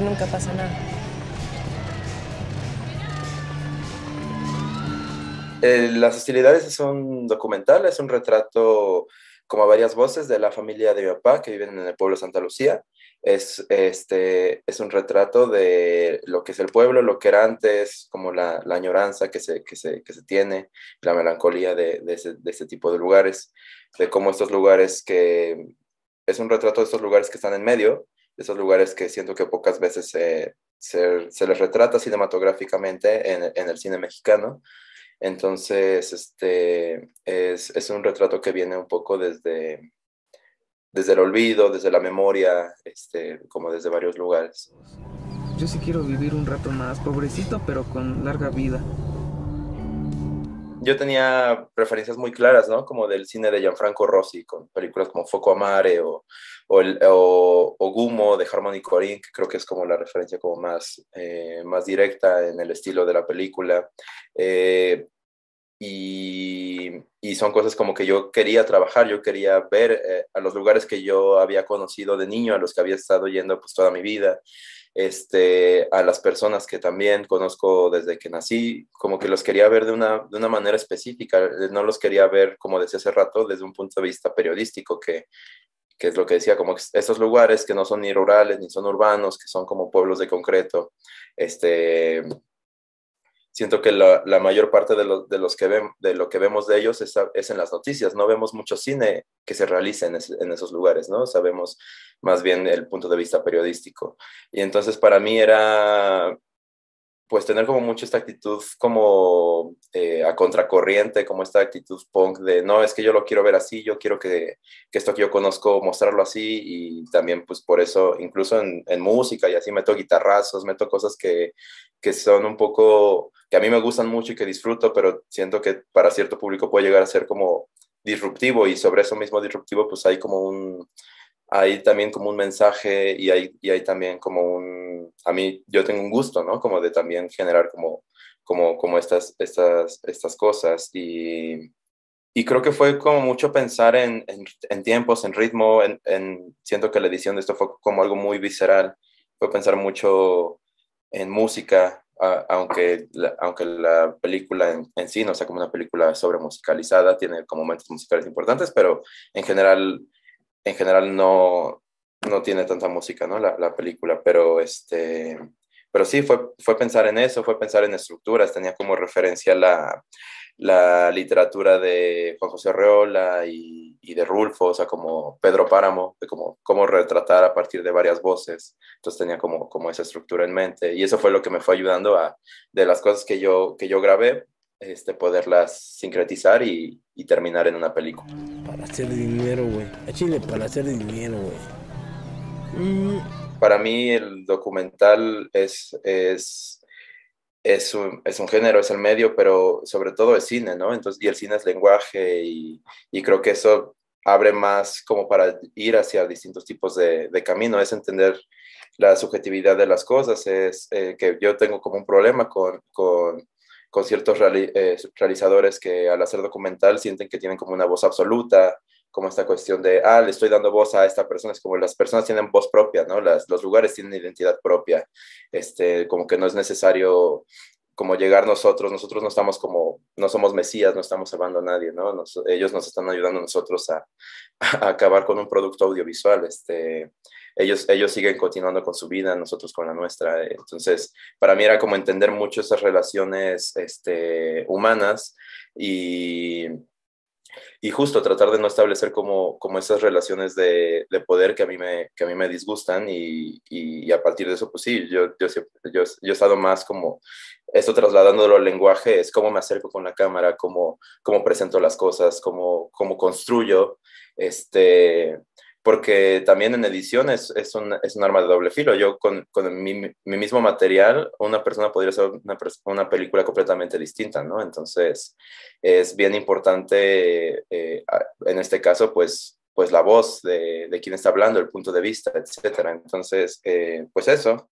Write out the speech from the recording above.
nunca pasa nada. Eh, las hostilidades es un documental, es un retrato como a varias voces de la familia de mi papá que viven en el pueblo de Santa Lucía. Es, este, es un retrato de lo que es el pueblo, lo que era antes, como la, añoranza que se, que se, que se, tiene, la melancolía de, de, de, tipo de lugares, de cómo estos lugares que... Es un retrato de estos lugares que están en medio, esos lugares que siento que pocas veces se, se, les retrata cinematográficamente en, en, el cine mexicano. Entonces, este, es, es, un retrato que viene un poco desde, desde el olvido, desde la memoria, este, como desde varios lugares. Yo sí quiero vivir un rato más, pobrecito, pero con larga vida. Yo tenía preferencias muy claras, ¿no? Como del cine de Gianfranco Rossi, con películas como Foco Mare o o, o, Gumo de Harmony Corinne, que creo que es como la referencia como más, eh, más directa en el estilo de la película. Eh, y, son cosas como que yo quería trabajar, yo quería ver eh, a los lugares que yo había conocido de niño, a los que había estado yendo pues toda mi vida, este, a las personas que también conozco desde que nací, como que los quería ver de una, de una manera específica, no los quería ver, como desde hace rato, desde un punto de vista periodístico, que que es lo que decía, como estos lugares que no son ni rurales ni son urbanos, que son como pueblos de concreto, este, siento que la, mayor parte de, lo, de los que ven, de lo que vemos de ellos es, es, en las noticias, no vemos mucho cine que se realice en, esos lugares, ¿no? Sabemos más bien el punto de vista periodístico. Y entonces para mí era pues tener como mucho esta actitud como eh, a contracorriente, como esta actitud punk de, no, es que yo lo quiero ver así, yo quiero que, que esto que yo conozco mostrarlo así y también pues por eso, incluso en, música y así meto guitarrazos, meto cosas que, que, son un poco, que a mí me gustan mucho y que disfruto, pero siento que para cierto público puede llegar a ser como disruptivo y sobre eso mismo disruptivo pues hay como un, hay también como un mensaje y hay, y hay también como un a mí yo tengo un gusto, ¿no? Como de también generar como, como, como estas, estas, estas cosas y, y creo que fue como mucho pensar en, en, tiempos, en ritmo, en, en, siento que la edición de esto fue como algo muy visceral, fue pensar mucho en música, aunque, la, aunque la película en, en, sí no sea como una película sobre musicalizada, tiene como momentos musicales importantes, pero en general, en general no, no tiene tanta música, ¿no? La, película, pero este, pero sí, fue, fue pensar en eso, fue pensar en estructuras, tenía como referencia la, literatura de Juan José Arreola y, de Rulfo, o sea, como Pedro Páramo, de como, cómo retratar a partir de varias voces, entonces tenía como, como esa estructura en mente, y eso fue lo que me fue ayudando a, de las cosas que yo, que yo grabé, este, poderlas sincretizar y, y terminar en una película. Para hacer dinero, güey. A Chile, para hacer dinero, güey. Para mí el documental es, un, género, es el medio, pero sobre todo es cine, ¿no? Entonces, y el cine es lenguaje y, creo que eso abre más como para ir hacia distintos tipos de, camino, es entender la subjetividad de las cosas, es eh, que yo tengo como un problema con, ciertos eh, realizadores que al hacer documental sienten que tienen como una voz absoluta como esta cuestión de, ah, le estoy dando voz a esta persona, es como las personas tienen voz propia, ¿no? Las, los lugares tienen identidad propia, este, como que no es necesario como llegar nosotros, nosotros no estamos como, no somos mesías, no estamos salvando a nadie, ¿no? ellos nos están ayudando a nosotros a, acabar con un producto audiovisual, este, ellos, ellos siguen continuando con su vida, nosotros con la nuestra, entonces para mí era como entender mucho esas relaciones este, humanas y y justo tratar de no establecer como, como esas relaciones de, poder que a mí me, que a mí me disgustan y, y, a partir de eso, pues sí, yo, yo, he estado más como, esto trasladándolo al lenguaje, es cómo me acerco con la cámara, cómo, cómo presento las cosas, cómo, cómo construyo, este, porque también en edición es, un, arma de doble filo. Yo con, mi, mismo material, una persona podría hacer una, una, película completamente distinta, ¿no? Entonces, es bien importante, eh, en este caso, pues, pues la voz de, de, quien está hablando, el punto de vista, etcétera. Entonces, eh, pues eso,